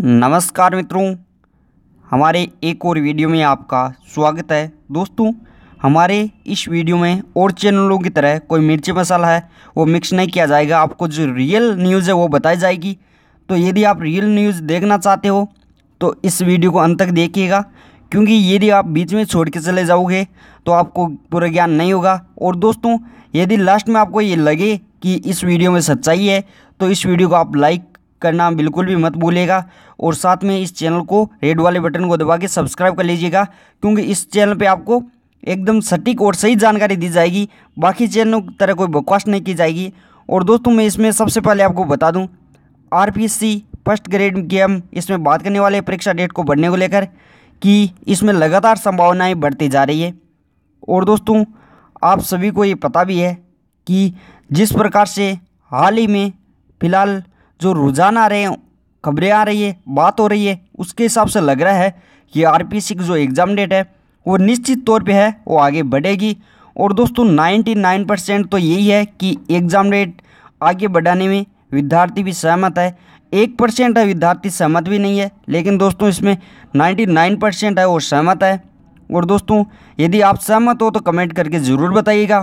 नमस्कार मित्रों हमारे एक और वीडियो में आपका स्वागत है दोस्तों हमारे इस वीडियो में और चैनलों की तरह कोई मिर्ची मसाला है वो मिक्स नहीं किया जाएगा आपको जो रियल न्यूज़ है वो बताई जाएगी तो यदि आप रियल न्यूज़ देखना चाहते हो तो इस वीडियो को अंत तक देखिएगा क्योंकि यदि आप बीच में छोड़ के चले जाओगे तो आपको पूरा ज्ञान नहीं होगा और दोस्तों यदि लास्ट में आपको ये लगे कि इस वीडियो में सच्चाई है तो इस वीडियो को आप लाइक करना बिल्कुल भी मत भूलेगा और साथ में इस चैनल को रेड वाले बटन को दबा के सब्सक्राइब कर लीजिएगा क्योंकि इस चैनल पे आपको एकदम सटीक और सही जानकारी दी जाएगी बाकी चैनलों की तरह कोई बकवास नहीं की जाएगी और दोस्तों मैं इसमें सबसे पहले आपको बता दूँ आर फर्स्ट ग्रेड की हम इसमें बात करने वाले परीक्षा डेट को बढ़ने को लेकर कि इसमें लगातार संभावनाएँ बढ़ती जा रही है और दोस्तों आप सभी को ये पता भी है कि जिस प्रकार से हाल ही में फ़िलहाल जो रुझान आ रहे हैं खबरें आ रही है बात हो रही है उसके हिसाब से लग रहा है कि आर पी सी की जो एग्ज़ाम डेट है वो निश्चित तौर पे है वो आगे बढ़ेगी और दोस्तों 99 परसेंट तो यही है कि एग्ज़ाम डेट आगे बढ़ाने में विद्यार्थी भी सहमत है एक परसेंट है विद्यार्थी सहमत भी नहीं है लेकिन दोस्तों इसमें 99 परसेंट है वो सहमत है और दोस्तों यदि आप सहमत हो तो कमेंट करके ज़रूर बताइएगा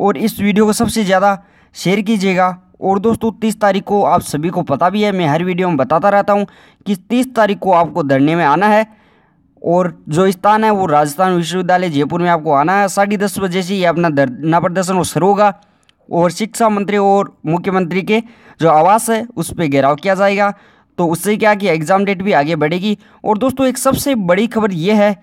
और इस वीडियो को सबसे ज़्यादा शेयर कीजिएगा और दोस्तों तीस तारीख को आप सभी को पता भी है मैं हर वीडियो में बताता रहता हूँ कि तीस तारीख को आपको धरने में आना है और जो स्थान है वो राजस्थान विश्वविद्यालय जयपुर में आपको आना है साढ़े दस बजे से ये अपना धरना प्रदर्शन वो शुरू होगा और शिक्षा मंत्री और मुख्यमंत्री के जो आवास है उस पर घेराव किया जाएगा तो उससे क्या कि एग्ज़ाम डेट भी आगे बढ़ेगी और दोस्तों एक सबसे बड़ी खबर ये है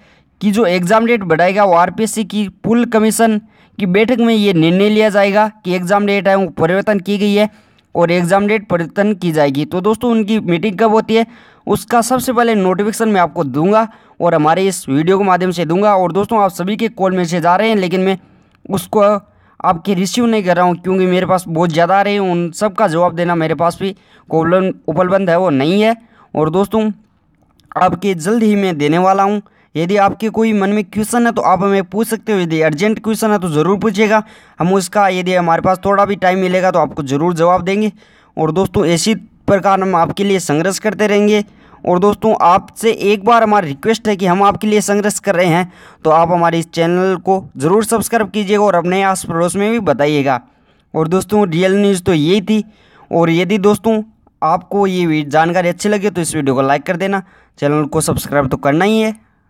कि जो एग्ज़ाम डेट बढ़ाएगा वो आर की पुल कमीशन कि बैठक में ये निर्णय लिया जाएगा कि एग्ज़ाम डेट है वो परिवर्तन की गई है और एग्ज़ाम डेट परिवर्तन की जाएगी तो दोस्तों उनकी मीटिंग कब होती है उसका सबसे पहले नोटिफिकेशन मैं आपको दूंगा और हमारे इस वीडियो के माध्यम से दूंगा और दोस्तों आप सभी के कॉल मैसेज आ रहे हैं लेकिन मैं उसको आपके रिसीव नहीं कर रहा हूँ क्योंकि मेरे पास बहुत ज़्यादा आ रहे हैं उन सब का जवाब देना मेरे पास भी उपलब्ध है वो नहीं है और दोस्तों आपके जल्द ही मैं देने वाला हूँ यदि आपके कोई मन में क्वेश्चन है तो आप हमें पूछ सकते हो यदि अर्जेंट क्वेश्चन है तो ज़रूर पूछिएगा हम उसका यदि हमारे पास थोड़ा भी टाइम मिलेगा तो आपको ज़रूर जवाब देंगे और दोस्तों ऐसी प्रकार हम आपके लिए संघर्ष करते रहेंगे और दोस्तों आपसे एक बार हमारी रिक्वेस्ट है कि हम आपके लिए संघर्ष कर रहे हैं तो आप हमारे इस चैनल को ज़रूर सब्सक्राइब कीजिएगा और अपने आस पड़ोस में भी बताइएगा और दोस्तों रियल न्यूज़ तो यही थी और यदि दोस्तों आपको ये जानकारी अच्छी लगे तो इस वीडियो को लाइक कर देना चैनल को सब्सक्राइब तो करना ही है